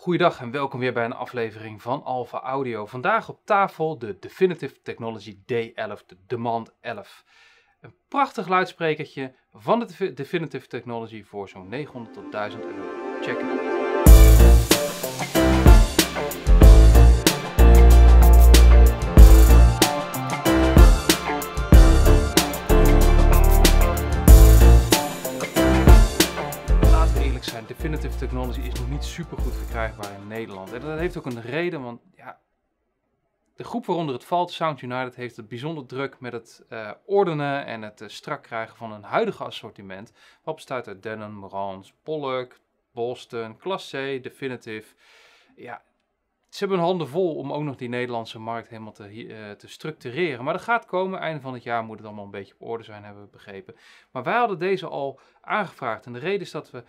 Goeiedag en welkom weer bij een aflevering van Alpha Audio. Vandaag op tafel de Definitive Technology D11, de Demand 11. Een prachtig luidsprekertje van de Definitive Technology voor zo'n 900 tot 1000 euro. Check it out. Definitive Technology is nog niet super goed verkrijgbaar in Nederland. En dat heeft ook een reden, want ja, de groep waaronder het valt, Sound United, heeft het bijzonder druk met het eh, ordenen en het eh, strak krijgen van hun huidige assortiment. Wat bestaat uit Denon, Morans, Pollock, Boston, Classe, Definitive. Ja, ze hebben hun handen vol om ook nog die Nederlandse markt helemaal te, eh, te structureren. Maar dat gaat komen. Einde van het jaar moet het allemaal een beetje op orde zijn, hebben we begrepen. Maar wij hadden deze al aangevraagd. En de reden is dat we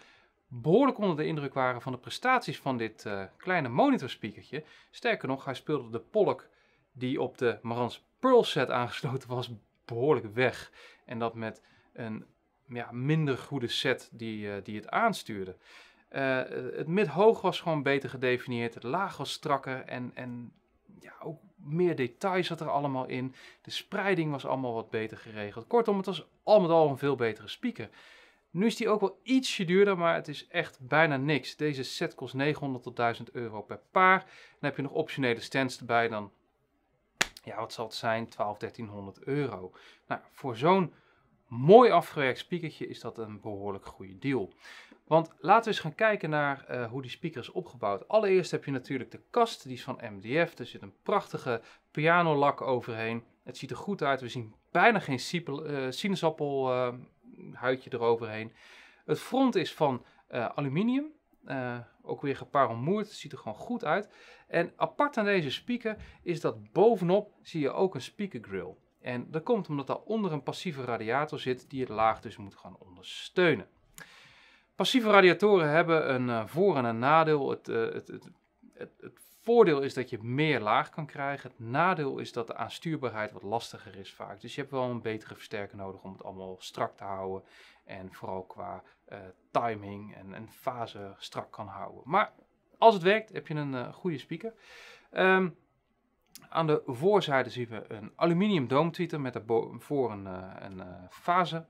behoorlijk onder de indruk waren van de prestaties van dit eh, kleine monitorspiekertje. Sterker nog, hij speelde de Polk die op de Marantz Pearl set aangesloten was behoorlijk weg. En dat met een ja, minder goede set die, eh, die het aanstuurde. Eh, het mid-hoog was gewoon beter gedefinieerd, het laag was strakker en, en ja, ook meer details zat er allemaal in. De spreiding was allemaal wat beter geregeld. Kortom, het was al met al een veel betere speaker. Nu is die ook wel ietsje duurder, maar het is echt bijna niks. Deze set kost 900 tot 1000 euro per paar. En heb je nog optionele stands erbij, dan... Ja, wat zal het zijn? 12, 1300 euro. Nou, voor zo'n mooi afgewerkt speakertje is dat een behoorlijk goede deal. Want laten we eens gaan kijken naar eh, hoe die speaker is opgebouwd. Allereerst heb je natuurlijk de kast, die is van MDF. Er zit een prachtige pianolak overheen. Het ziet er goed uit. We zien bijna geen siepel, eh, sinaasappel... Eh, huidje eroverheen. Het front is van eh, aluminium. Eh, ook weer geparomoerd. Het ziet er gewoon goed uit. En apart aan deze speaker is dat bovenop zie je ook een speakergrill. En dat komt omdat daaronder een passieve radiator zit die het laag dus moet gaan ondersteunen. Passieve radiatoren hebben een eh, voor- en een nadeel. Het, het, het het, het, voordeel is dat je meer laag kan krijgen. Het nadeel is dat de aanstuurbaarheid wat lastiger is vaak. Dus je hebt wel een betere versterker nodig om het allemaal strak te houden. En vooral qua eh, timing en, fase strak kan houden. Maar als het werkt, heb je een eh, goede speaker. Ehm, aan de voorzijde zien we een aluminium doomtweeter met daarvoor een, eh, een, fase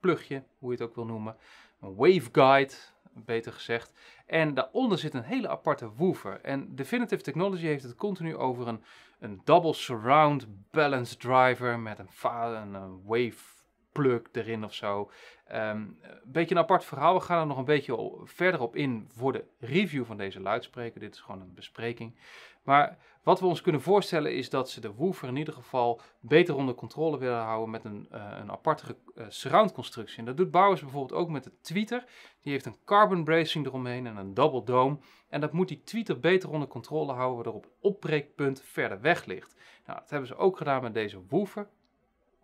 plugje, hoe je het ook wil noemen. Een waveguide, beter gezegd. En daaronder zit een hele aparte woofer. En Definitive Technology heeft het continu over een, een double surround balance driver met een, een eh, wave plug erin of zo. Ehm, een beetje een apart verhaal. We gaan er nog een beetje verder op in voor de review van deze luidspreker. Dit is gewoon een bespreking. Maar wat we ons kunnen voorstellen is dat ze de woofer in ieder geval beter onder controle willen houden met een, eh, een aparte eh, surround constructie. En dat doet Bowers bijvoorbeeld ook met de tweeter. Die heeft een carbon bracing eromheen en een double dome. En dat moet die tweeter beter onder controle houden waardoor het opbreekpunt verder weg ligt. Nou, dat hebben ze ook gedaan met deze woofer.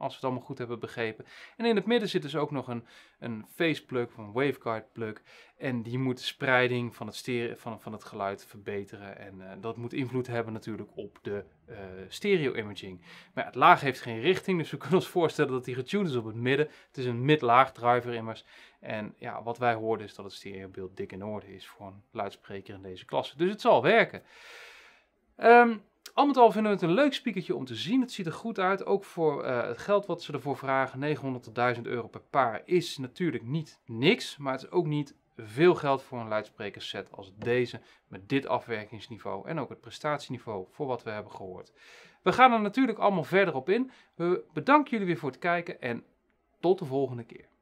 Als we het allemaal goed hebben begrepen. En in het midden zit dus ook nog een, een faceplug, een waveguard plug. En die moet de spreiding van het, van, van het geluid verbeteren. En eh, dat moet invloed hebben natuurlijk op de uh, eh, stereo imaging. Maar het laag heeft geen richting, dus we kunnen ons voorstellen dat die getuned is op het midden. Het is een mid-laag driver immers. En ja, wat wij hoorden is dat het stereobeeld dik in orde is voor een luidspreker in deze klasse. Dus het zal werken. Um, al met al vinden we het een leuk spiekertje om te zien. Het ziet er goed uit. Ook voor eh, het geld wat ze ervoor vragen, 900 tot 1000 euro per paar, is natuurlijk niet niks. Maar het is ook niet veel geld voor een luidsprekerset als deze. Met dit afwerkingsniveau en ook het prestatieniveau voor wat we hebben gehoord. We gaan er natuurlijk allemaal verder op in. We bedanken jullie weer voor het kijken en tot de volgende keer.